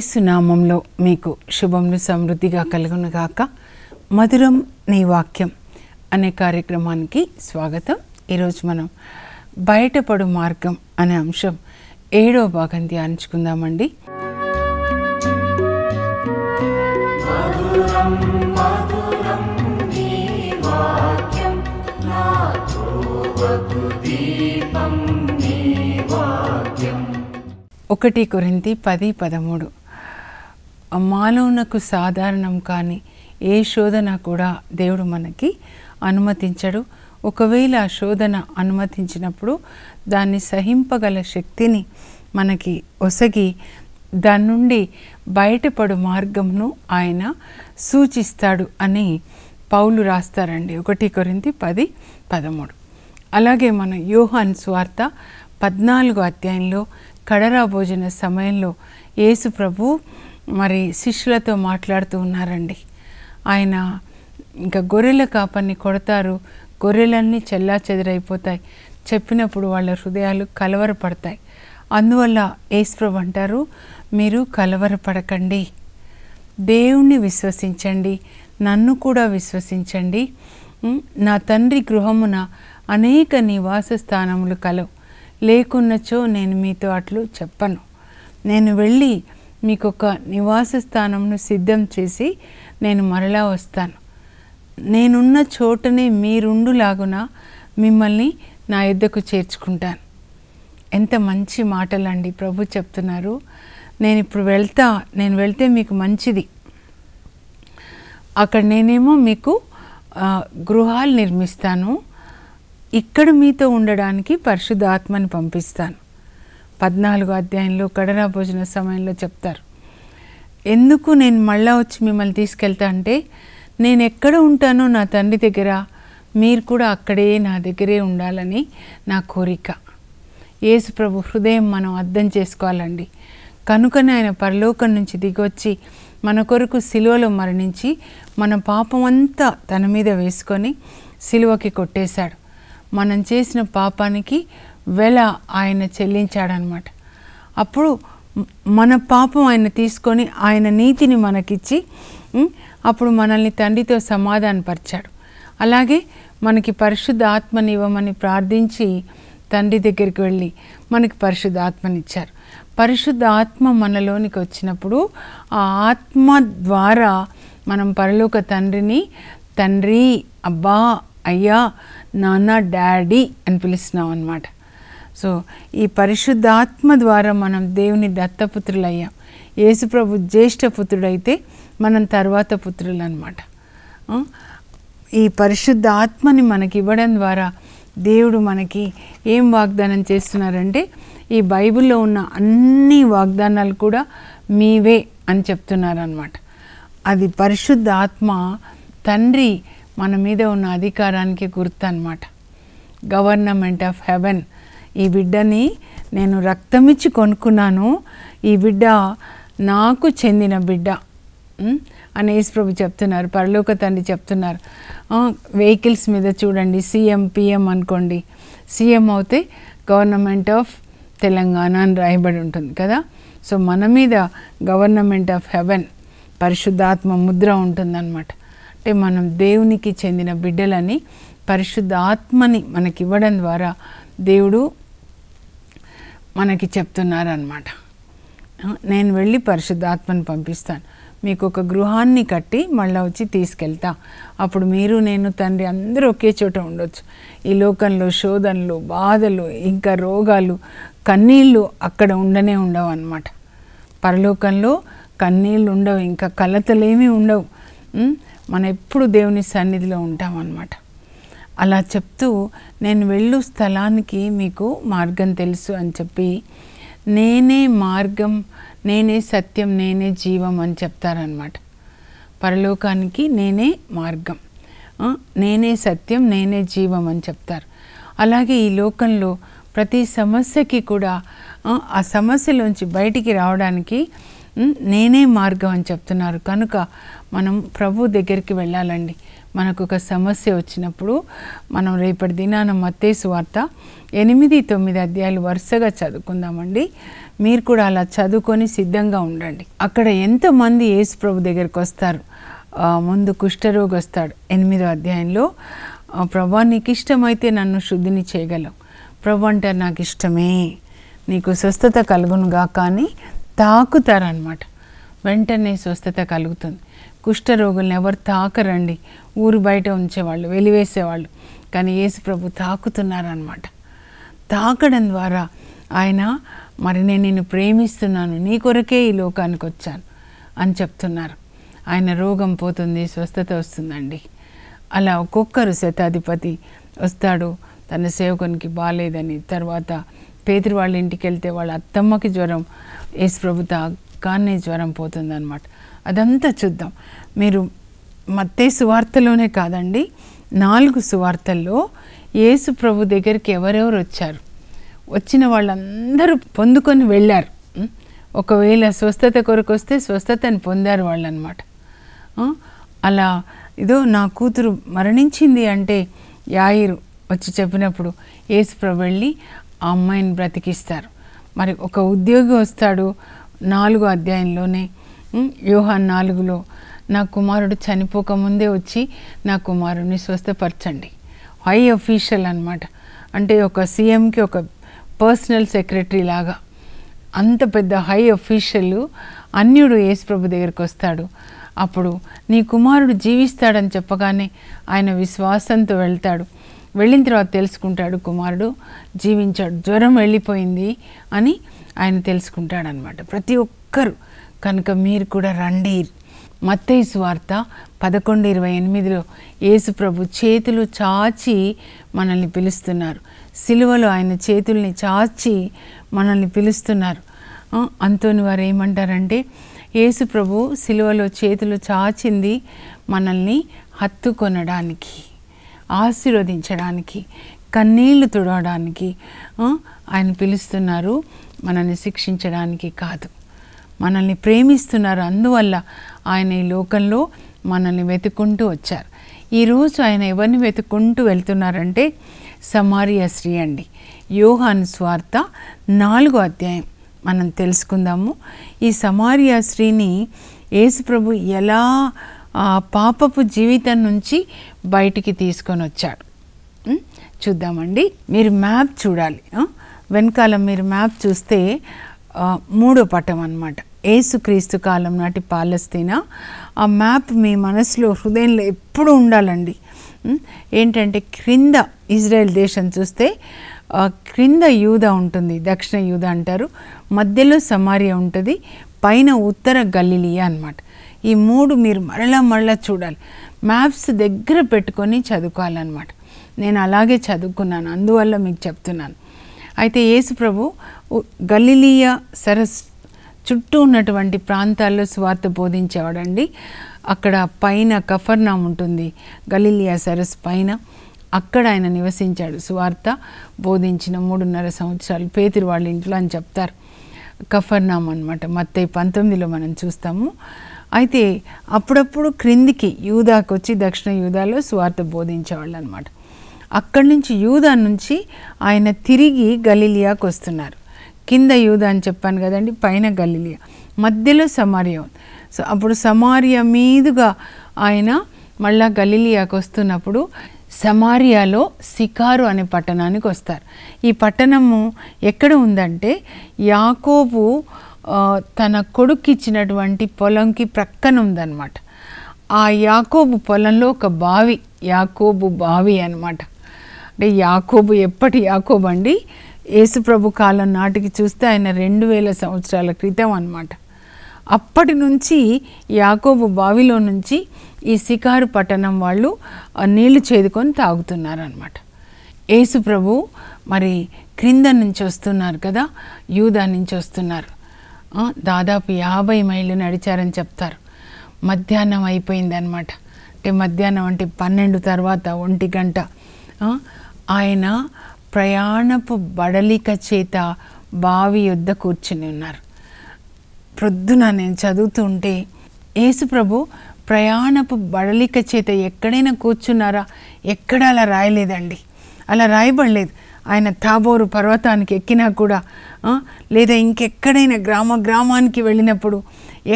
ఏసునామంలో మీకు శుభములు సమృద్ధిగా కలుగునుగాక మధురం నీ వాక్యం అనే కార్యక్రమానికి స్వాగతం ఈరోజు మనం బయటపడు మార్గం అనే అంశం ఏడో భాగం ధ్యానించుకుందామండి ఒకటి కొరింది పది పదమూడు మాలోనకు సాధారణం కానీ ఏ శోధన కూడా దేవుడు మనకి అనుమతించడు ఒకవేళ ఆ శోధన అనుమతించినప్పుడు దాన్ని సహింపగల శక్తిని మనకి ఒసగి దాని నుండి బయటపడు మార్గంను ఆయన సూచిస్తాడు అని పౌలు రాస్తారండి ఒకటి కొరింది పది పదమూడు అలాగే మన యోహాన్ స్వార్త పద్నాలుగో అధ్యాయంలో కడరా భోజన సమయంలో యేసు ప్రభు మరి శిష్యులతో మాట్లాడుతూ ఉన్నారండి ఆయన ఇంకా గొర్రెల కాపని కొడతారు గొర్రెలన్నీ చెల్లా చెదరైపోతాయి చెప్పినప్పుడు వాళ్ళ హృదయాలు కలవరపడతాయి అందువల్ల ఏశ్వరు అంటారు మీరు కలవరపడకండి దేవుణ్ణి విశ్వసించండి నన్ను కూడా విశ్వసించండి నా తండ్రి గృహమున అనేక నివాస స్థానములు కలవు లేకున్నచో నేను మీతో అట్లు చెప్పను నేను వెళ్ళి మీకు ఒక నివాస స్థానంను సిద్ధం చేసి నేను మరలా వస్తాను నేనున్న చోటనే మీరుండులాగున మిమ్మల్ని నా యుద్ధకు చేర్చుకుంటాను ఎంత మంచి మాటలండి ప్రభు చెప్తున్నారు నేను ఇప్పుడు వెళ్తా నేను వెళ్తే మీకు మంచిది అక్కడ నేనేమో మీకు గృహాలు నిర్మిస్తాను ఇక్కడ మీతో ఉండడానికి పరిశుద్ధాత్మని పంపిస్తాను పద్నాలుగో అధ్యాయంలో కడరా భోజన సమయంలో చెప్తారు ఎందుకు నేను మళ్ళా వచ్చి మిమ్మల్ని తీసుకెళ్తా అంటే నేను ఎక్కడ ఉంటానో నా తండ్రి దగ్గర మీరు కూడా అక్కడే నా దగ్గరే ఉండాలని నా కోరిక యేసు ప్రభు హృదయం మనం అర్థం చేసుకోవాలండి కనుకనే ఆయన పరలోకం నుంచి దిగొచ్చి మన కొరకు సిలువలో మరణించి మన పాపం అంతా తన మీద వేసుకొని సిలువకి కొట్టేశాడు మనం చేసిన పాపానికి వెల ఆయన చెల్లించాడనమాట అప్పుడు మన పాపం ఆయన తీసుకొని ఆయన నీతిని మనకిచ్చి అప్పుడు మనల్ని తండ్రితో సమాధానపరిచాడు అలాగే మనకి పరిశుద్ధ ఆత్మని ఇవ్వమని ప్రార్థించి తండ్రి దగ్గరికి వెళ్ళి మనకి పరిశుద్ధ ఆత్మనిచ్చారు పరిశుద్ధ ఆత్మ మనలోనికి వచ్చినప్పుడు ఆ ఆత్మ ద్వారా మనం పరలోక తండ్రిని తండ్రి అబ్బా అయ్యా నాన్న డాడీ అని పిలుస్తున్నాం అన్నమాట సో ఈ పరిశుద్ధాత్మ ద్వారా మనం దేవుని అయ్యాం యేసుప్రభు జ్యేష్ఠ పుత్రుడైతే మనం తర్వాత పుత్రులు అనమాట ఈ పరిశుద్ధ ఆత్మని మనకి ఇవ్వడం ద్వారా దేవుడు మనకి ఏం వాగ్దానం చేస్తున్నారంటే ఈ బైబిల్లో ఉన్న అన్ని వాగ్దానాలు కూడా మీవే అని చెప్తున్నారనమాట అది పరిశుద్ధ ఆత్మ తండ్రి మన మీద ఉన్న అధికారానికి గుర్తు అనమాట గవర్నమెంట్ ఆఫ్ హెవెన్ ఈ బిడ్డని నేను రక్తమిచ్చి కొనుక్కున్నాను ఈ బిడ్డ నాకు చెందిన బిడ్డ అని యేసుప్రభు చెప్తున్నారు పరలోక తండ్రి చెప్తున్నారు వెహికల్స్ మీద చూడండి సీఎం పిఎం అనుకోండి సీఎం అవుతే గవర్నమెంట్ ఆఫ్ తెలంగాణ అని రాయబడి ఉంటుంది కదా సో మన మీద గవర్నమెంట్ ఆఫ్ హెవెన్ పరిశుద్ధాత్మ ముద్ర ఉంటుందన్నమాట అంటే మనం దేవునికి చెందిన బిడ్డలని పరిశుద్ధాత్మని మనకివ్వడం ద్వారా దేవుడు మనకి చెప్తున్నారనమాట నేను వెళ్ళి పరిశుద్ధాత్మను పంపిస్తాను మీకు ఒక గృహాన్ని కట్టి మళ్ళీ వచ్చి తీసుకెళ్తా అప్పుడు మీరు నేను తండ్రి అందరూ ఒకే చోట ఉండొచ్చు ఈ లోకంలో శోధనలు బాధలు ఇంకా రోగాలు కన్నీళ్ళు అక్కడ ఉండనే ఉండవు అనమాట పరలోకంలో కన్నీళ్ళు ఉండవు ఇంకా కలతలేమీ ఉండవు మనం ఎప్పుడు దేవుని సన్నిధిలో ఉంటామన్నమాట అలా చెప్తూ నేను వెళ్ళు స్థలానికి మీకు మార్గం తెలుసు అని చెప్పి నేనే మార్గం నేనే సత్యం నేనే జీవం అని చెప్తారనమాట పరలోకానికి నేనే మార్గం నేనే సత్యం నేనే జీవం అని చెప్తారు అలాగే ఈ లోకంలో ప్రతి సమస్యకి కూడా ఆ సమస్యలోంచి బయటికి రావడానికి నేనే మార్గం అని చెప్తున్నారు కనుక మనం ప్రభు దగ్గరికి వెళ్ళాలండి మనకు ఒక సమస్య వచ్చినప్పుడు మనం రేపటి దినాన మత్తేసు వార్త ఎనిమిది తొమ్మిది అధ్యాయులు వరుసగా చదువుకుందామండి మీరు కూడా అలా చదువుకొని సిద్ధంగా ఉండండి అక్కడ ఎంతోమంది యేసు ప్రభు దగ్గరికి వస్తారు ముందు కుష్ఠరోగి వస్తాడు ఎనిమిదో అధ్యాయంలో ప్రభా నీకు ఇష్టమైతే నన్ను శుద్ధిని చేయగలవు ప్రభు అంటారు నాకు ఇష్టమే నీకు స్వస్థత కలుగునుగా కానీ తాకుతారనమాట వెంటనే స్వస్థత కలుగుతుంది కుష్ఠరోగుల్ని ఎవరు తాకరండి ఊరు బయట ఉంచేవాళ్ళు వెలివేసేవాళ్ళు కానీ ప్రభు తాకుతున్నారనమాట తాకడం ద్వారా ఆయన మరి నేను నిన్ను ప్రేమిస్తున్నాను నీ కొరకే ఈ లోకానికి వచ్చాను అని చెప్తున్నారు ఆయన రోగం పోతుంది స్వస్థత వస్తుందండి అలా ఒక్కొక్కరు శతాధిపతి వస్తాడు తన సేవకునికి బాగాలేదని తర్వాత పేదరి వాళ్ళ ఇంటికి వెళ్తే వాళ్ళ అత్తమ్మకి జ్వరం యేసు ప్రభు తాగానే జ్వరం అనమాట అదంతా చూద్దాం మీరు మత్తే సువార్తలోనే కాదండి నాలుగు సువార్తల్లో యేసు ప్రభు దగ్గరికి ఎవరెవరు వచ్చారు వచ్చిన వాళ్ళందరూ పొందుకొని వెళ్ళారు ఒకవేళ స్వస్థత కొరకు వస్తే స్వస్థతను పొందారు వాళ్ళు అనమాట అలా ఇదో నా కూతురు మరణించింది అంటే యాయిరు వచ్చి చెప్పినప్పుడు యేసుప్రభు వెళ్ళి ఆ అమ్మాయిని బ్రతికిస్తారు మరి ఒక ఉద్యోగి వస్తాడు నాలుగో అధ్యాయంలోనే వ్యూహాన్ నాలుగులో నా కుమారుడు చనిపోకముందే వచ్చి నా కుమారుడిని స్వస్థపరచండి హై అఫీషియల్ అనమాట అంటే ఒక సీఎంకి ఒక పర్సనల్ సెక్రటరీ లాగా అంత పెద్ద హై అఫీషియల్ అన్యుడు యేసుప్రభు దగ్గరికి వస్తాడు అప్పుడు నీ కుమారుడు జీవిస్తాడని చెప్పగానే ఆయన విశ్వాసంతో వెళ్తాడు వెళ్ళిన తర్వాత తెలుసుకుంటాడు కుమారుడు జీవించాడు జ్వరం వెళ్ళిపోయింది అని ఆయన తెలుసుకుంటాడనమాట ప్రతి ఒక్కరు కనుక మీరు కూడా రండి మత్తయి వార్త పదకొండు ఇరవై ఎనిమిదిలో యేసు ప్రభు చేతులు చాచి మనల్ని పిలుస్తున్నారు సిలువలో ఆయన చేతుల్ని చాచి మనల్ని పిలుస్తున్నారు అంతోని వారు ఏమంటారంటే యేసు ప్రభు సిలువలో చేతులు చాచింది మనల్ని హత్తుకొనడానికి ఆశీర్వదించడానికి కన్నీళ్లు తుడవడానికి ఆయన పిలుస్తున్నారు మనల్ని శిక్షించడానికి కాదు మనల్ని ప్రేమిస్తున్నారు అందువల్ల ఆయన ఈ లోకంలో మనల్ని వెతుక్కుంటూ వచ్చారు ఈరోజు ఆయన ఎవరిని వెతుక్కుంటూ వెళ్తున్నారంటే సమారియ శ్రీ అండి యోహాన్ స్వార్త నాలుగో అధ్యాయం మనం తెలుసుకుందాము ఈ సమారియా శ్రీని యేసుప్రభు ఎలా పాపపు జీవితం నుంచి బయటికి తీసుకొని వచ్చాడు చూద్దామండి మీరు మ్యాప్ చూడాలి వెనకాల మీరు మ్యాప్ చూస్తే మూడో పటం అనమాట ఏసుక్రీస్తు కాలం నాటి పాలస్తీనా ఆ మ్యాప్ మీ మనసులో హృదయంలో ఎప్పుడు ఉండాలండి ఏంటంటే క్రింద ఇజ్రాయెల్ దేశం చూస్తే క్రింద యూద ఉంటుంది దక్షిణ యూద అంటారు మధ్యలో సమారియా ఉంటుంది పైన ఉత్తర గల్లిలియా అనమాట ఈ మూడు మీరు మరలా మరలా చూడాలి మ్యాప్స్ దగ్గర పెట్టుకొని చదువుకోవాలన్నమాట నేను అలాగే చదువుకున్నాను అందువల్ల మీకు చెప్తున్నాను అయితే యేసు ప్రభు గలిలియా సరస్ చుట్టూ ఉన్నటువంటి ప్రాంతాల్లో స్వార్థ బోధించేవాడండి అక్కడ పైన కఫర్నామ్ ఉంటుంది గలీలియా సరస్సు పైన అక్కడ ఆయన నివసించాడు సువార్త బోధించిన మూడున్నర సంవత్సరాలు పేతురు వాళ్ళ ఇంట్లో అని చెప్తారు కఫర్నామ్ అనమాట మత్తయ్య పంతొమ్మిదిలో మనం చూస్తాము అయితే అప్పుడప్పుడు క్రిందికి యూదాకు వచ్చి దక్షిణ యూదాలో సువార్త బోధించేవాళ్ళు అనమాట అక్కడి నుంచి యూదా నుంచి ఆయన తిరిగి గలీలియాకు వస్తున్నారు కింద యూద అని చెప్పాను కదండి పైన గలిలియా మధ్యలో సమారియా సో అప్పుడు సమారియా మీదుగా ఆయన మళ్ళా గలిలియాకు వస్తున్నప్పుడు సమారియాలో సికారు అనే పట్టణానికి వస్తారు ఈ పట్టణము ఎక్కడ ఉందంటే యాకోబు తన కొడుకిచ్చినటువంటి పొలంకి ప్రక్కన ఉందన్నమాట ఆ యాకోబు పొలంలో ఒక బావి యాకోబు బావి అనమాట అంటే యాకోబు ఎప్పటి యాకోబు అండి యేసుప్రభు కాలం నాటికి చూస్తే ఆయన రెండు వేల సంవత్సరాల క్రితం అనమాట అప్పటి నుంచి యాకోబు బావిలో నుంచి ఈ శికారు పట్టణం వాళ్ళు నీళ్లు చేదుకొని తాగుతున్నారనమాట యేసుప్రభు మరి క్రింద నుంచి వస్తున్నారు కదా యూదా నుంచి వస్తున్నారు దాదాపు యాభై మైళ్ళు నడిచారని చెప్తారు మధ్యాహ్నం అయిపోయిందనమాట అంటే మధ్యాహ్నం అంటే పన్నెండు తర్వాత ఒంటి గంట ఆయన ప్రయాణపు బడలిక చేత బావి యొద్ద కూర్చుని ఉన్నారు ప్రొద్దున నేను చదువుతుంటే యేసుప్రభు ప్రయాణపు బడలిక చేత ఎక్కడైనా కూర్చున్నారా ఎక్కడ అలా రాయలేదండి అలా రాయబడలేదు ఆయన తాబోరు పర్వతానికి ఎక్కినా కూడా లేదా ఇంకెక్కడైనా గ్రామ గ్రామానికి వెళ్ళినప్పుడు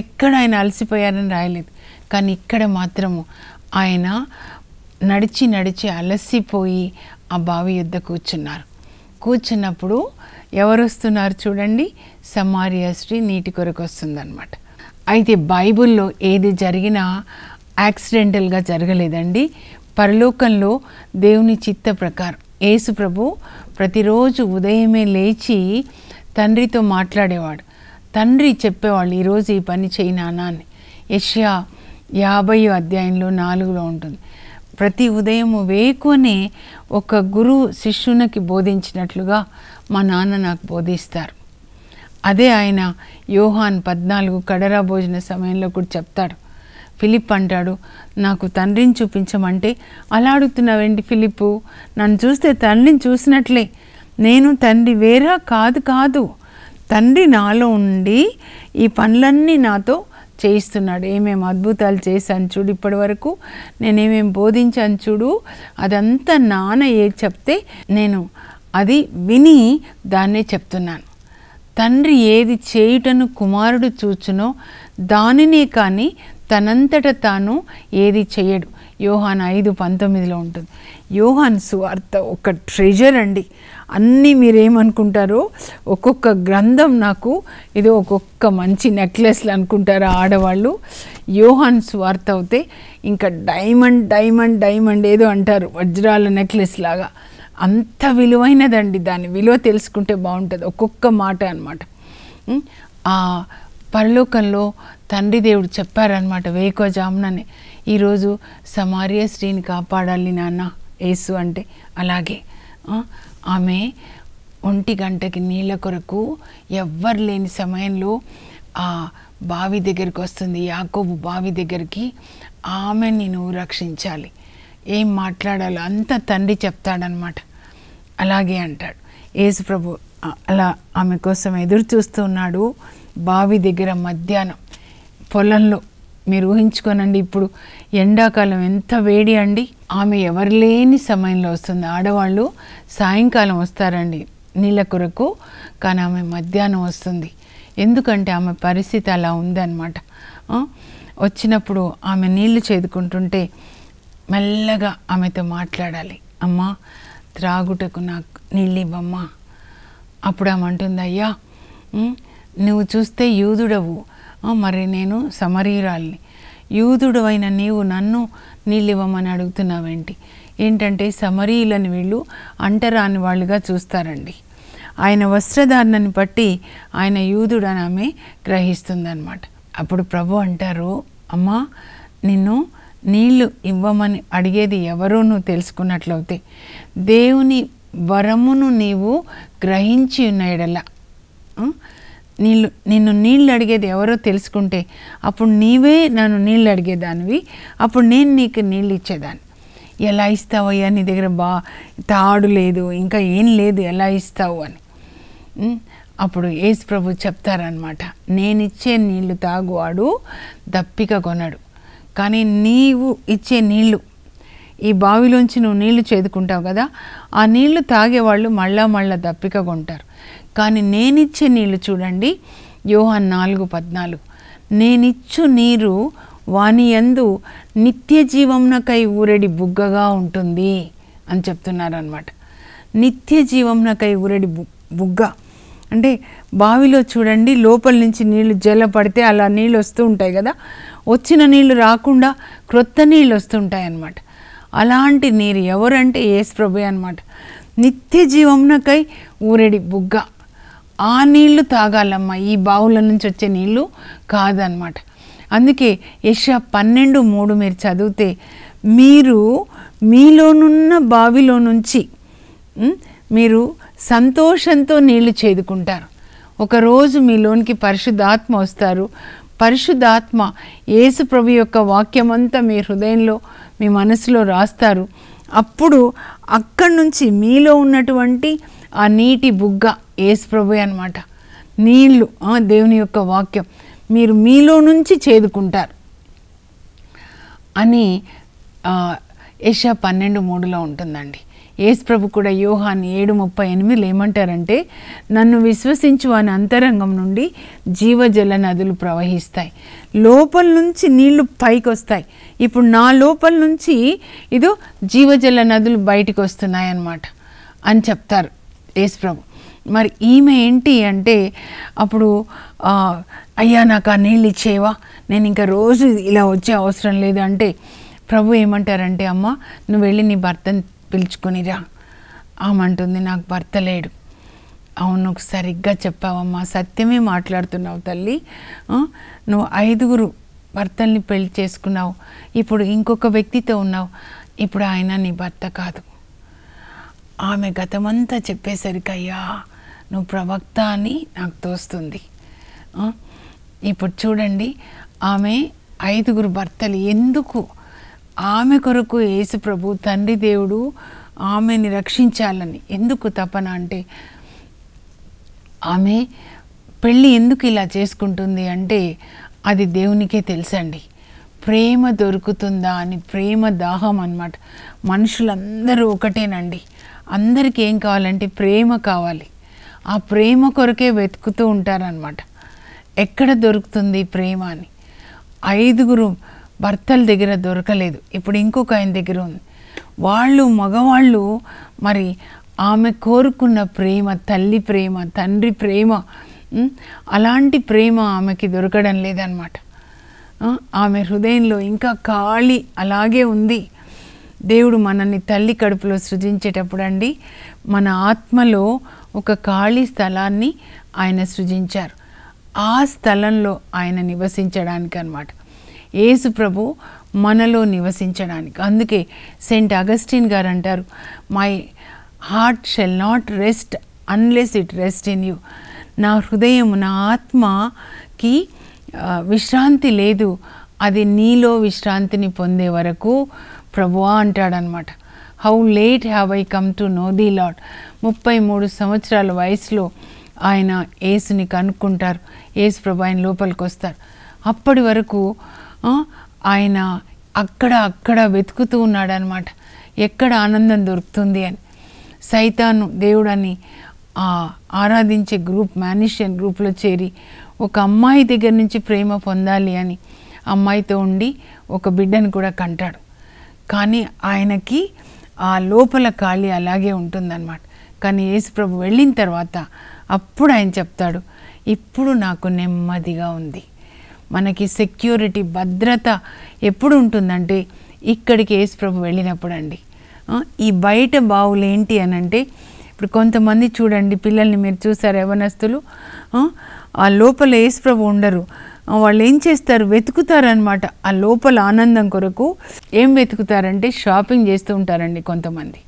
ఎక్కడ ఆయన అలసిపోయారని రాయలేదు కానీ ఇక్కడ మాత్రము ఆయన నడిచి నడిచి అలసిపోయి ఆ బావి యుద్ధ కూర్చున్నారు కూర్చున్నప్పుడు ఎవరు వస్తున్నారు చూడండి సమారియా స్త్రీ నీటి కొరకు వస్తుందన్నమాట అయితే బైబిల్లో ఏది జరిగినా యాక్సిడెంటల్గా జరగలేదండి పరలోకంలో దేవుని చిత్త ప్రకారం యేసు ప్రభు ప్రతిరోజు ఉదయమే లేచి తండ్రితో మాట్లాడేవాడు తండ్రి చెప్పేవాళ్ళు ఈరోజు ఈ పని చేయినానా అని యష్యా యాభై అధ్యాయంలో నాలుగులో ఉంటుంది ప్రతి ఉదయం వేకునే ఒక గురువు శిష్యునికి బోధించినట్లుగా మా నాన్న నాకు బోధిస్తారు అదే ఆయన యోహాన్ పద్నాలుగు కడరా భోజన సమయంలో కూడా చెప్తాడు ఫిలిప్ అంటాడు నాకు తండ్రిని చూపించమంటే అలా అడుగుతున్నావేంటి ఫిలిప్పు నన్ను చూస్తే తండ్రిని చూసినట్లే నేను తండ్రి వేరా కాదు కాదు తండ్రి నాలో ఉండి ఈ పనులన్నీ నాతో చేయిస్తున్నాడు ఏమేమి అద్భుతాలు చేశాను చూడు ఇప్పటి వరకు నేనేమేమి బోధించాను చూడు అదంతా నాన్న ఏ చెప్తే నేను అది విని దాన్నే చెప్తున్నాను తండ్రి ఏది చేయుటను కుమారుడు చూచునో దానినే కానీ తనంతట తాను ఏది చేయడు యోహాన్ ఐదు పంతొమ్మిదిలో ఉంటుంది యోహాన్ సువార్త ఒక ట్రెజర్ అండి అన్నీ ఏమనుకుంటారో ఒక్కొక్క గ్రంథం నాకు ఏదో ఒక్కొక్క మంచి నెక్లెస్లు అనుకుంటారు ఆడవాళ్ళు యోహాన్ స్వార్త అవుతే ఇంకా డైమండ్ డైమండ్ డైమండ్ ఏదో అంటారు వజ్రాల నెక్లెస్ లాగా అంత విలువైనదండి దాని విలువ తెలుసుకుంటే బాగుంటుంది ఒక్కొక్క మాట అనమాట ఆ పరలోకంలో తండ్రి దేవుడు చెప్పారనమాట వేకో జామునని ఈరోజు సమార్య స్త్రీని కాపాడాలి నాన్న యేసు అంటే అలాగే ఆమె ఒంటి గంటకి నీళ్ళ కొరకు ఎవ్వరు లేని సమయంలో ఆ బావి దగ్గరికి వస్తుంది యాకోబు బావి దగ్గరికి ఆమె నేను రక్షించాలి ఏం మాట్లాడాలో అంత తండ్రి చెప్తాడనమాట అలాగే అంటాడు యేసు ప్రభు అలా ఆమె కోసం ఎదురు చూస్తున్నాడు బావి దగ్గర మధ్యాహ్నం పొలంలో మీరు ఊహించుకోనండి ఇప్పుడు ఎండాకాలం ఎంత వేడి అండి ఆమె ఎవరు లేని సమయంలో వస్తుంది ఆడవాళ్ళు సాయంకాలం వస్తారండి నీళ్ళ కొరకు కానీ ఆమె మధ్యాహ్నం వస్తుంది ఎందుకంటే ఆమె పరిస్థితి అలా ఉందన్నమాట వచ్చినప్పుడు ఆమె నీళ్లు చేదుకుంటుంటే మెల్లగా ఆమెతో మాట్లాడాలి అమ్మా త్రాగుటకు నాకు నీళ్ళు ఇవ్వమ్మా అప్పుడు ఆమె అంటుంది అయ్యా నువ్వు చూస్తే యూదుడవు మరి నేను యూదుడు యూదుడవైన నీవు నన్ను నీళ్ళు ఇవ్వమని అడుగుతున్నావేంటి ఏంటంటే సమరీయులని వీళ్ళు అంటరాని వాళ్ళుగా చూస్తారండి ఆయన వస్త్రధారణని బట్టి ఆయన యూదుడని ఆమె గ్రహిస్తుందనమాట అప్పుడు ప్రభు అంటారు అమ్మా నిన్ను నీళ్లు ఇవ్వమని అడిగేది ఎవరో నువ్వు తెలుసుకున్నట్లయితే దేవుని వరమును నీవు గ్రహించి ఉన్న నీళ్ళు నిన్ను నీళ్ళు అడిగేది ఎవరో తెలుసుకుంటే అప్పుడు నీవే నన్ను నీళ్ళు అడిగేదానివి అప్పుడు నేను నీకు నీళ్ళు ఇచ్చేదాన్ని ఎలా ఇస్తావయ్యా నీ దగ్గర బా తాడు లేదు ఇంకా ఏం లేదు ఎలా ఇస్తావు అని అప్పుడు యేసు ప్రభు చెప్తారనమాట నేనిచ్చే నీళ్లు తాగువాడు దప్పిక కొనడు కానీ నీవు ఇచ్చే నీళ్ళు ఈ బావిలోంచి నువ్వు నీళ్లు చేదుకుంటావు కదా ఆ నీళ్లు తాగేవాళ్ళు మళ్ళా మళ్ళా దప్పిక కొంటారు కానీ నేనిచ్చే నీళ్ళు చూడండి యోహన్ నాలుగు పద్నాలుగు నేనిచ్చు నీరు వాని ఎందు నిత్య జీవంనకై ఊరడి బుగ్గగా ఉంటుంది అని చెప్తున్నారు అనమాట నిత్య జీవంనకై ఊరడి బుగ్గ అంటే బావిలో చూడండి లోపల నుంచి నీళ్లు జల పడితే అలా నీళ్ళు వస్తూ ఉంటాయి కదా వచ్చిన నీళ్లు రాకుండా క్రొత్త నీళ్ళు వస్తుంటాయి అన్నమాట అలాంటి నీరు ఎవరంటే ఏసు ప్రభు అనమాట నిత్య జీవంనకై ఊరడి బుగ్గ ఆ నీళ్లు తాగాలమ్మా ఈ బావుల నుంచి వచ్చే నీళ్లు కాదనమాట అందుకే యశ పన్నెండు మూడు మీరు చదివితే మీరు మీలోనున్న బావిలో నుంచి మీరు సంతోషంతో నీళ్లు చేదుకుంటారు ఒకరోజు మీలోనికి పరిశుద్ధాత్మ వస్తారు పరిశుద్ధాత్మ యేసు ప్రభు యొక్క వాక్యమంతా మీ హృదయంలో మీ మనసులో రాస్తారు అప్పుడు అక్కడి నుంచి మీలో ఉన్నటువంటి ఆ నీటి బుగ్గ ఏసుప్రభు అనమాట నీళ్ళు దేవుని యొక్క వాక్యం మీరు మీలో నుంచి చేదుకుంటారు అని ఏషా పన్నెండు మూడులో ఉంటుందండి ప్రభు కూడా యోహాన్ ఏడు ముప్పై ఎనిమిదిలో ఏమంటారంటే నన్ను విశ్వసించు అని అంతరంగం నుండి జీవజల నదులు ప్రవహిస్తాయి లోపల నుంచి నీళ్లు పైకి వస్తాయి ఇప్పుడు నా లోపల నుంచి ఇదో జీవజల నదులు బయటికి వస్తున్నాయి అన్నమాట అని చెప్తారు యేసుప్రభు మరి ఈమె ఏంటి అంటే అప్పుడు అయ్యా నాకు ఆ నీళ్ళు ఇచ్చేవా నేను ఇంకా రోజు ఇలా వచ్చే అవసరం లేదు అంటే ప్రభు ఏమంటారంటే అమ్మ నువ్వు వెళ్ళి నీ భర్తను పిలుచుకునిరా ఆమంటుంది నాకు భర్త లేడు అవును సరిగ్గా చెప్పావమ్మా సత్యమే మాట్లాడుతున్నావు తల్లి నువ్వు ఐదుగురు భర్తల్ని పెళ్లి చేసుకున్నావు ఇప్పుడు ఇంకొక వ్యక్తితో ఉన్నావు ఇప్పుడు ఆయన నీ భర్త కాదు ఆమె గతమంతా చెప్పేసరికి అయ్యా నువ్వు ప్రవక్త అని నాకు తోస్తుంది ఇప్పుడు చూడండి ఆమె ఐదుగురు భర్తలు ఎందుకు ఆమె కొరకు యేసు ప్రభు తండ్రి దేవుడు ఆమెని రక్షించాలని ఎందుకు తపన అంటే ఆమె పెళ్ళి ఎందుకు ఇలా చేసుకుంటుంది అంటే అది దేవునికే తెలుసండి ప్రేమ దొరుకుతుందా అని ప్రేమ దాహం అనమాట మనుషులందరూ ఒకటేనండి అందరికీ ఏం కావాలంటే ప్రేమ కావాలి ఆ ప్రేమ కొరకే వెతుకుతూ ఉంటారనమాట ఎక్కడ దొరుకుతుంది ప్రేమ అని ఐదుగురు భర్తల దగ్గర దొరకలేదు ఇప్పుడు ఇంకొక ఆయన దగ్గర ఉంది వాళ్ళు మగవాళ్ళు మరి ఆమె కోరుకున్న ప్రేమ తల్లి ప్రేమ తండ్రి ప్రేమ అలాంటి ప్రేమ ఆమెకి దొరకడం లేదనమాట ఆమె హృదయంలో ఇంకా ఖాళీ అలాగే ఉంది దేవుడు మనల్ని తల్లి కడుపులో సృజించేటప్పుడు అండి మన ఆత్మలో ఒక ఖాళీ స్థలాన్ని ఆయన సృజించారు ఆ స్థలంలో ఆయన నివసించడానికి అనమాట యేసు ప్రభు మనలో నివసించడానికి అందుకే సెయింట్ అగస్టిన్ గారు అంటారు my heart shall not rest unless it rest in you నా హృదయం నా ఆత్మకి విశ్రాంతి లేదు అది నీలో విశ్రాంతిని పొందే వరకు ప్రభువా అంటాడనమాట how late have I come to know the lord ముప్పై మూడు సంవత్సరాల వయసులో ఆయన ఏసుని కనుక్కుంటారు ఏసు ప్రభు ఆయన లోపలికి వస్తారు అప్పటి వరకు ఆయన అక్కడ అక్కడ వెతుకుతూ ఉన్నాడనమాట ఎక్కడ ఆనందం దొరుకుతుంది అని సైతాను దేవుడని ఆరాధించే గ్రూప్ మ్యానిషియన్ గ్రూప్లో చేరి ఒక అమ్మాయి దగ్గర నుంచి ప్రేమ పొందాలి అని అమ్మాయితో ఉండి ఒక బిడ్డను కూడా కంటాడు కానీ ఆయనకి ఆ లోపల ఖాళీ అలాగే ఉంటుందన్నమాట కానీ ప్రభు వెళ్ళిన తర్వాత అప్పుడు ఆయన చెప్తాడు ఇప్పుడు నాకు నెమ్మదిగా ఉంది మనకి సెక్యూరిటీ భద్రత ఎప్పుడు ఉంటుందంటే ఇక్కడికి ప్రభు వెళ్ళినప్పుడు అండి ఈ బయట బావులు ఏంటి అని అంటే ఇప్పుడు కొంతమంది చూడండి పిల్లల్ని మీరు చూసారు యవనస్తులు ఆ లోపల ప్రభు ఉండరు వాళ్ళు ఏం చేస్తారు వెతుకుతారనమాట ఆ లోపల ఆనందం కొరకు ఏం వెతుకుతారంటే షాపింగ్ చేస్తూ ఉంటారండి కొంతమంది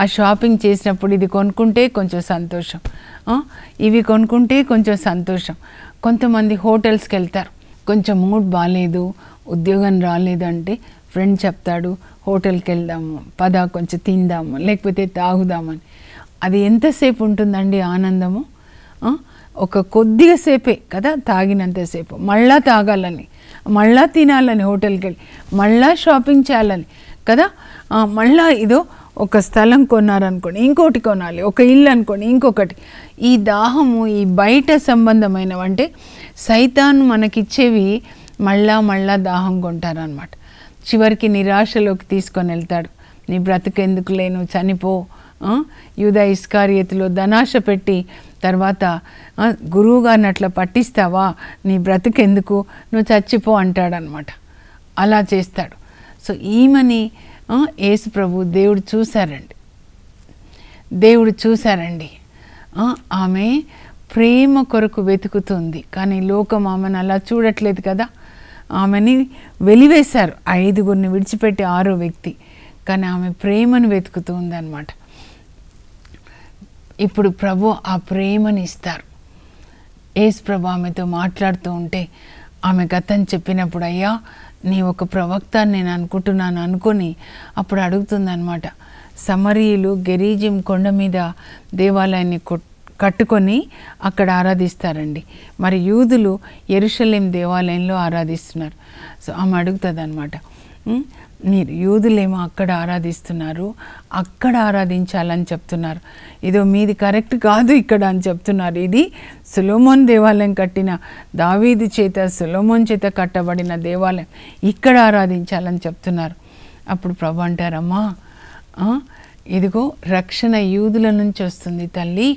ఆ షాపింగ్ చేసినప్పుడు ఇది కొనుక్కుంటే కొంచెం సంతోషం ఇవి కొనుక్కుంటే కొంచెం సంతోషం కొంతమంది హోటల్స్కి వెళ్తారు కొంచెం మూడ్ బాగాలేదు ఉద్యోగం రాలేదంటే ఫ్రెండ్ చెప్తాడు హోటల్కి వెళ్దాము పద కొంచెం తిందాము లేకపోతే తాగుదామని అది ఎంతసేపు ఉంటుందండి ఆనందము ఒక కొద్దిగా సేపే కదా తాగినంతసేపు మళ్ళా తాగాలని మళ్ళా తినాలని హోటల్కి వెళ్ళి మళ్ళా షాపింగ్ చేయాలని కదా మళ్ళా ఇదో ఒక స్థలం కొన్నారనుకోండి ఇంకోటి కొనాలి ఒక ఇల్లు అనుకోండి ఇంకొకటి ఈ దాహము ఈ బయట సంబంధమైనవి అంటే సైతాన్ మనకిచ్చేవి మళ్ళా మళ్ళా దాహం కొంటారనమాట చివరికి నిరాశలోకి తీసుకొని వెళ్తాడు నీ బ్రతుకెందుకు లేను చనిపో యూధ ఇస్కారియతలో ధనాశ పెట్టి తర్వాత గురువు గారిని అట్లా పట్టిస్తావా నీ బ్రతుకెందుకు నువ్వు చచ్చిపో అంటాడనమాట అలా చేస్తాడు సో ఈమెని యేసు ప్రభు దేవుడు చూశారండి దేవుడు చూశారండి ఆమె ప్రేమ కొరకు వెతుకుతుంది కానీ లోకం ఆమెను అలా చూడట్లేదు కదా ఆమెని వెలివేశారు ఐదుగురిని విడిచిపెట్టి ఆరో వ్యక్తి కానీ ఆమె ప్రేమను అనమాట ఇప్పుడు ప్రభు ఆ ప్రేమని ఇస్తారు ఏసు ప్రభు ఆమెతో మాట్లాడుతూ ఉంటే ఆమె గతం చెప్పినప్పుడు అయ్యా నీ ఒక ప్రవక్త నేను అనుకుంటున్నాను అనుకుని అప్పుడు అడుగుతుందనమాట సమరీయులు గెరీజిం కొండ మీద దేవాలయాన్ని కట్టుకొని అక్కడ ఆరాధిస్తారండి మరి యూదులు ఎరుషలేం దేవాలయంలో ఆరాధిస్తున్నారు సో ఆమె అడుగుతుంది అనమాట మీరు యూదులేమో అక్కడ ఆరాధిస్తున్నారు అక్కడ ఆరాధించాలని చెప్తున్నారు ఇదో మీది కరెక్ట్ కాదు ఇక్కడ అని చెప్తున్నారు ఇది సులోమోన్ దేవాలయం కట్టిన దావీది చేత సులోమోన్ చేత కట్టబడిన దేవాలయం ఇక్కడ ఆరాధించాలని చెప్తున్నారు అప్పుడు ప్రభు అంటారమ్మా ఇదిగో రక్షణ యూదుల నుంచి వస్తుంది తల్లి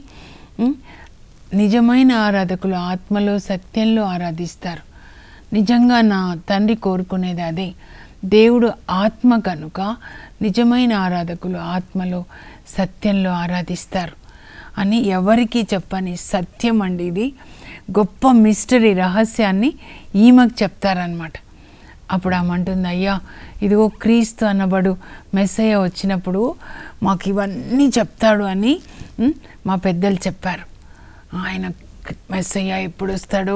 నిజమైన ఆరాధకులు ఆత్మలో సత్యంలో ఆరాధిస్తారు నిజంగా నా తండ్రి కోరుకునేది అదే దేవుడు ఆత్మ కనుక నిజమైన ఆరాధకులు ఆత్మలో సత్యంలో ఆరాధిస్తారు అని ఎవరికీ చెప్పని సత్యం అండి ఇది గొప్ప మిస్టరీ రహస్యాన్ని ఈమెకు చెప్తారనమాట అప్పుడు ఆమంటుంది అయ్యా ఇదిగో క్రీస్తు అన్నబడు మెస్సయ్య వచ్చినప్పుడు మాకు ఇవన్నీ చెప్తాడు అని మా పెద్దలు చెప్పారు ఆయన మెస్సయ్య ఎప్పుడు వస్తాడో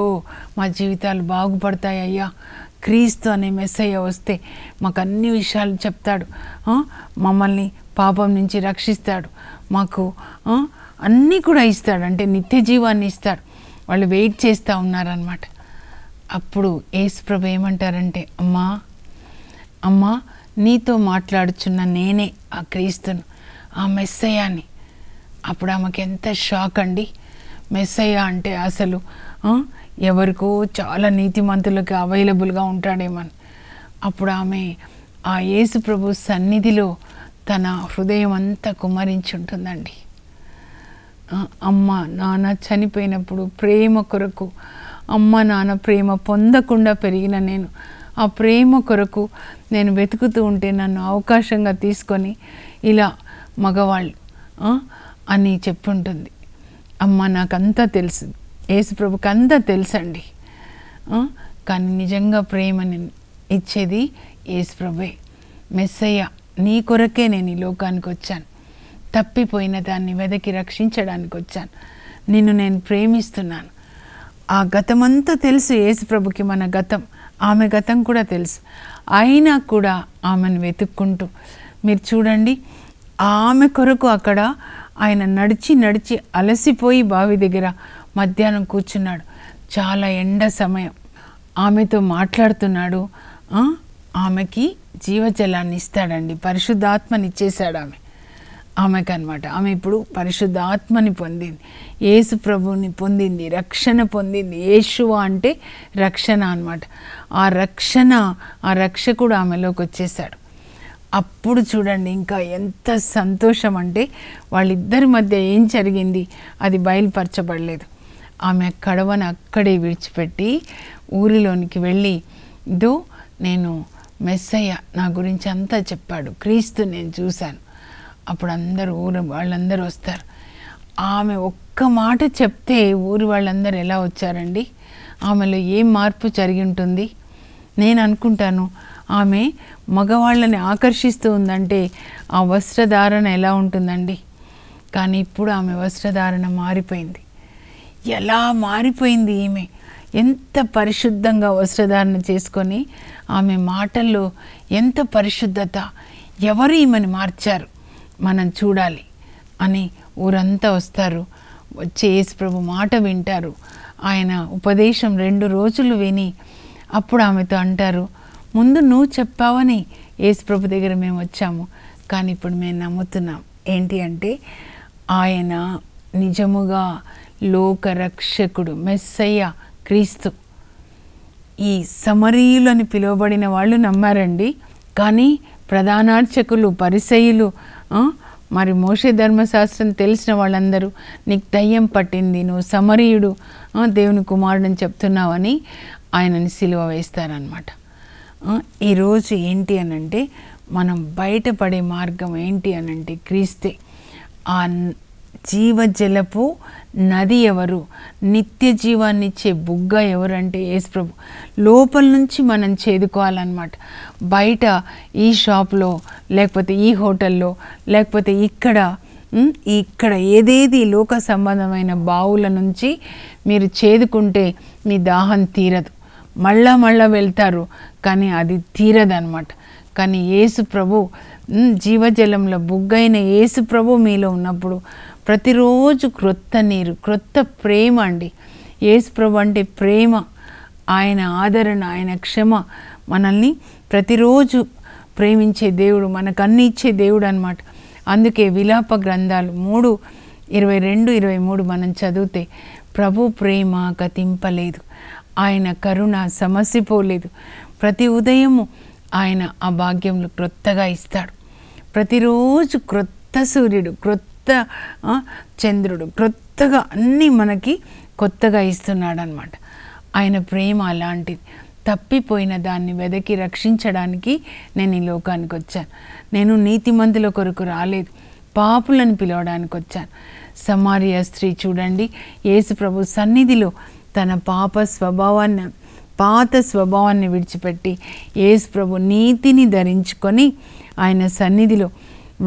మా జీవితాలు బాగుపడతాయి అయ్యా క్రీస్తు అనే మెస్సయ్య వస్తే మాకు అన్ని విషయాలు చెప్తాడు మమ్మల్ని పాపం నుంచి రక్షిస్తాడు మాకు అన్నీ కూడా ఇస్తాడు అంటే నిత్య జీవాన్ని ఇస్తాడు వాళ్ళు వెయిట్ చేస్తూ ఉన్నారనమాట అప్పుడు యేసుప్రభు ఏమంటారంటే అమ్మా అమ్మా నీతో మాట్లాడుచున్న నేనే ఆ క్రీస్తును ఆ మెస్సయ్యాని అప్పుడు ఆమెకి ఎంత షాక్ అండి మెస్సయ్య అంటే అసలు ఎవరికో చాలా నీతిమంతులకి అవైలబుల్గా ఉంటాడేమని అప్పుడు ఆమె ఆ యేసు ప్రభు సన్నిధిలో తన హృదయం అంతా కుమరించుంటుందండి అమ్మ నాన్న చనిపోయినప్పుడు ప్రేమ కొరకు అమ్మ నాన్న ప్రేమ పొందకుండా పెరిగిన నేను ఆ ప్రేమ కొరకు నేను వెతుకుతూ ఉంటే నన్ను అవకాశంగా తీసుకొని ఇలా మగవాళ్ళు అని చెప్పుంటుంది అమ్మ నాకంతా తెలుసు యేసుప్రభుకి అంతా తెలుసండి కానీ నిజంగా ప్రేమని ఇచ్చేది యేసుప్రభే మెస్సయ్య నీ కొరకే నేను ఈ లోకానికి వచ్చాను తప్పిపోయిన దాన్ని వెదకి రక్షించడానికి వచ్చాను నిన్ను నేను ప్రేమిస్తున్నాను ఆ గతమంతా తెలుసు యేసుప్రభుకి మన గతం ఆమె గతం కూడా తెలుసు అయినా కూడా ఆమెను వెతుక్కుంటూ మీరు చూడండి ఆమె కొరకు అక్కడ ఆయన నడిచి నడిచి అలసిపోయి బావి దగ్గర మధ్యాహ్నం కూర్చున్నాడు చాలా ఎండ సమయం ఆమెతో మాట్లాడుతున్నాడు ఆమెకి జీవజలాన్ని ఇస్తాడండి పరిశుద్ధాత్మని ఇచ్చేశాడు ఆమె ఆమెకు అనమాట ఆమె ఇప్పుడు పరిశుద్ధాత్మని పొందింది యేసు ప్రభుని పొందింది రక్షణ పొందింది యేసువ అంటే రక్షణ అనమాట ఆ రక్షణ ఆ రక్షకుడు ఆమెలోకి వచ్చేసాడు అప్పుడు చూడండి ఇంకా ఎంత సంతోషం అంటే వాళ్ళిద్దరి మధ్య ఏం జరిగింది అది బయలుపరచబడలేదు ఆమె కడవను అక్కడే విడిచిపెట్టి ఊరిలోనికి వెళ్ళి ఇదో నేను మెస్సయ్య నా గురించి అంతా చెప్పాడు క్రీస్తు నేను చూశాను అప్పుడు అందరూ ఊరు వాళ్ళందరూ వస్తారు ఆమె ఒక్క మాట చెప్తే ఊరి వాళ్ళందరూ ఎలా వచ్చారండి ఆమెలో ఏం మార్పు జరిగి ఉంటుంది నేను అనుకుంటాను ఆమె మగవాళ్ళని ఆకర్షిస్తూ ఉందంటే ఆ వస్త్రధారణ ఎలా ఉంటుందండి కానీ ఇప్పుడు ఆమె వస్త్రధారణ మారిపోయింది ఎలా మారిపోయింది ఈమె ఎంత పరిశుద్ధంగా వస్త్రధారణ చేసుకొని ఆమె మాటల్లో ఎంత పరిశుద్ధత ఎవరు ఈమెను మార్చారు మనం చూడాలి అని ఊరంతా వస్తారు వచ్చే యేసు ప్రభు మాట వింటారు ఆయన ఉపదేశం రెండు రోజులు విని అప్పుడు ఆమెతో అంటారు ముందు నువ్వు చెప్పావని యేసు ప్రభు దగ్గర మేము వచ్చాము కానీ ఇప్పుడు మేము నమ్ముతున్నాం ఏంటి అంటే ఆయన నిజముగా లోకరక్షకుడు మెస్సయ్య క్రీస్తు ఈ సమరీయులు అని పిలువబడిన వాళ్ళు నమ్మారండి కానీ ప్రధానార్చకులు పరిసయులు మరి మోషే ధర్మశాస్త్రం తెలిసిన వాళ్ళందరూ నీకు దయ్యం పట్టింది నువ్వు సమరీయుడు దేవుని కుమారుడు అని చెప్తున్నావని ఆయనని సిలువ వేస్తారనమాట ఈరోజు ఏంటి అనంటే మనం బయటపడే మార్గం ఏంటి అనంటే క్రీస్తే ఆ జీవజలపు నది ఎవరు నిత్య జీవాన్నిచ్చే బుగ్గ ఎవరంటే యేసుప్రభు లోపల నుంచి మనం చేదుకోవాలన్నమాట బయట ఈ షాప్లో లేకపోతే ఈ హోటల్లో లేకపోతే ఇక్కడ ఇక్కడ ఏదేది లోక సంబంధమైన బావుల నుంచి మీరు చేదుకుంటే మీ దాహం తీరదు మళ్ళా మళ్ళా వెళ్తారు కానీ అది తీరదనమాట కానీ ఏసుప్రభు ప్రభు జీవజలంలో బుగ్గైన ఏసుప్రభు ప్రభు మీలో ఉన్నప్పుడు ప్రతిరోజు క్రొత్త నీరు క్రొత్త ప్రేమ అండి యేసుప్రభు అంటే ప్రేమ ఆయన ఆదరణ ఆయన క్షమ మనల్ని ప్రతిరోజు ప్రేమించే దేవుడు మనకు అన్ని ఇచ్చే దేవుడు అనమాట అందుకే విలాప గ్రంథాలు మూడు ఇరవై రెండు ఇరవై మూడు మనం చదివితే ప్రభు ప్రేమ గతింపలేదు ఆయన కరుణ సమసిపోలేదు ప్రతి ఉదయము ఆయన ఆ భాగ్యంలో క్రొత్తగా ఇస్తాడు ప్రతిరోజు క్రొత్త సూర్యుడు క్రొత్త కొత్త చంద్రుడు క్రొత్తగా అన్నీ మనకి కొత్తగా ఇస్తున్నాడు అనమాట ఆయన ప్రేమ అలాంటిది తప్పిపోయిన దాన్ని వెదకి రక్షించడానికి నేను ఈ లోకానికి వచ్చాను నేను నీతిమంతుల కొరకు రాలేదు పాపులను పిలవడానికి వచ్చాను సమారియా స్త్రీ చూడండి యేసుప్రభు సన్నిధిలో తన పాప స్వభావాన్ని పాత స్వభావాన్ని విడిచిపెట్టి యేసుప్రభు నీతిని ధరించుకొని ఆయన సన్నిధిలో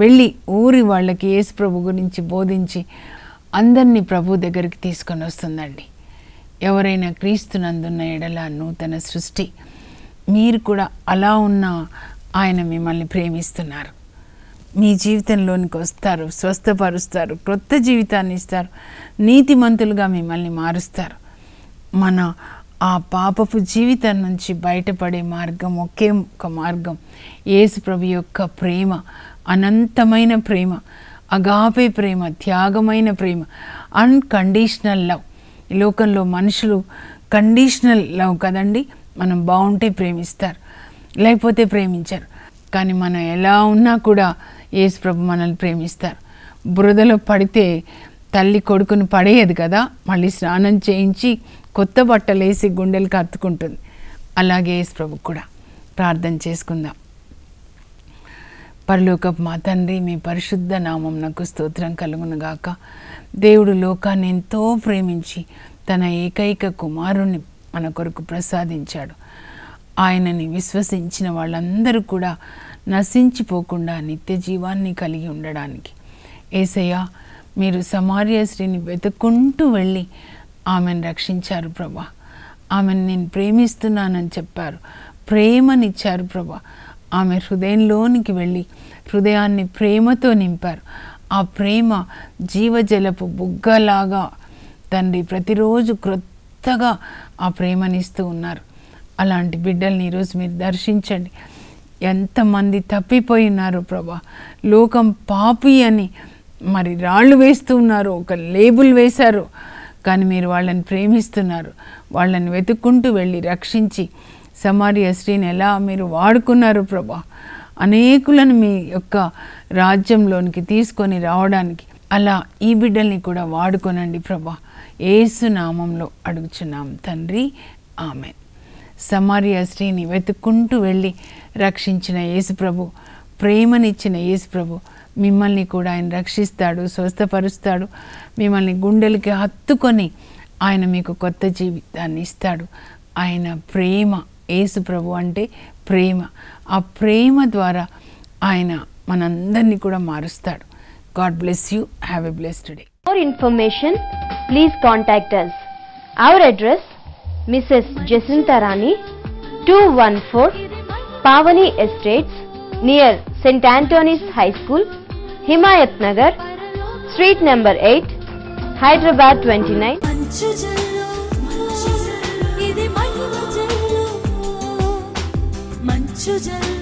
వెళ్ళి ఊరి వాళ్ళకి యేసు ప్రభు గురించి బోధించి అందరినీ ప్రభు దగ్గరికి తీసుకొని వస్తుందండి ఎవరైనా క్రీస్తునందున్న ఎడల నూతన సృష్టి మీరు కూడా అలా ఉన్న ఆయన మిమ్మల్ని ప్రేమిస్తున్నారు మీ జీవితంలోనికి వస్తారు స్వస్థపరుస్తారు క్రొత్త జీవితాన్ని ఇస్తారు నీతిమంతులుగా మిమ్మల్ని మారుస్తారు మన ఆ పాపపు జీవితం నుంచి బయటపడే మార్గం ఒకే ఒక మార్గం యేసు ప్రభు యొక్క ప్రేమ అనంతమైన ప్రేమ అగాపే ప్రేమ త్యాగమైన ప్రేమ అన్కండీషనల్ లవ్ ఈ లోకంలో మనుషులు కండిషనల్ లవ్ కదండి మనం బాగుంటే ప్రేమిస్తారు లేకపోతే ప్రేమించారు కానీ మనం ఎలా ఉన్నా కూడా యేసు ప్రభు మనల్ని ప్రేమిస్తారు బురదలో పడితే తల్లి కొడుకును పడేయదు కదా మళ్ళీ స్నానం చేయించి కొత్త బట్టలు వేసి గుండెలు కత్తుకుంటుంది అలాగే యేసు ప్రభు కూడా ప్రార్థన చేసుకుందాం పరలోక మా తండ్రి మీ పరిశుద్ధ నామం నాకు స్తోత్రం కలుగునుగాక దేవుడు లోకాన్ని ఎంతో ప్రేమించి తన ఏకైక కుమారుణ్ణి మన కొరకు ప్రసాదించాడు ఆయనని విశ్వసించిన వాళ్ళందరూ కూడా నశించిపోకుండా నిత్య జీవాన్ని కలిగి ఉండడానికి ఏసయ్య మీరు సమార్య స్త్రీని వెతుక్కుంటూ వెళ్ళి ఆమెను రక్షించారు ప్రభా ఆమెను నేను ప్రేమిస్తున్నానని చెప్పారు ప్రేమనిచ్చారు ప్రభా ఆమె హృదయంలోనికి వెళ్ళి హృదయాన్ని ప్రేమతో నింపారు ఆ ప్రేమ జీవజలపు బుగ్గలాగా తండ్రి ప్రతిరోజు క్రొత్తగా ఆ ప్రేమనిస్తూ ఉన్నారు అలాంటి బిడ్డల్ని ఈరోజు మీరు దర్శించండి ఎంతమంది తప్పిపోయి ఉన్నారు ప్రభా లోకం పాపి అని మరి రాళ్ళు వేస్తూ ఉన్నారు ఒక లేబుల్ వేశారు కానీ మీరు వాళ్ళని ప్రేమిస్తున్నారు వాళ్ళని వెతుక్కుంటూ వెళ్ళి రక్షించి సమారియా ఎస్టీని ఎలా మీరు వాడుకున్నారు ప్రభా అనేకులను మీ యొక్క రాజ్యంలోనికి తీసుకొని రావడానికి అలా ఈ బిడ్డల్ని కూడా వాడుకోనండి ప్రభా ఏసునామంలో అడుగుచున్నాం తండ్రి ఆమె సమారియా స్త్రీని వెతుక్కుంటూ వెళ్ళి రక్షించిన యేసుప్రభు ప్రేమనిచ్చిన యేసుప్రభు మిమ్మల్ని కూడా ఆయన రక్షిస్తాడు స్వస్థపరుస్తాడు మిమ్మల్ని గుండెలకి హత్తుకొని ఆయన మీకు కొత్త జీవితాన్ని ఇస్తాడు ఆయన ప్రేమ యేసు ప్రభు అంటే ప్రేమ ఆ ప్రేమ ద్వారా ఆయన మనందరినీ కూడా మారుస్తాడు God bless you have a bless today for information please contact us our address Mrs Jacintha Rani two one four Pavani estates near saint Antony's high school Himayat Nagar street number eight Hyderabad twenty nine 时间。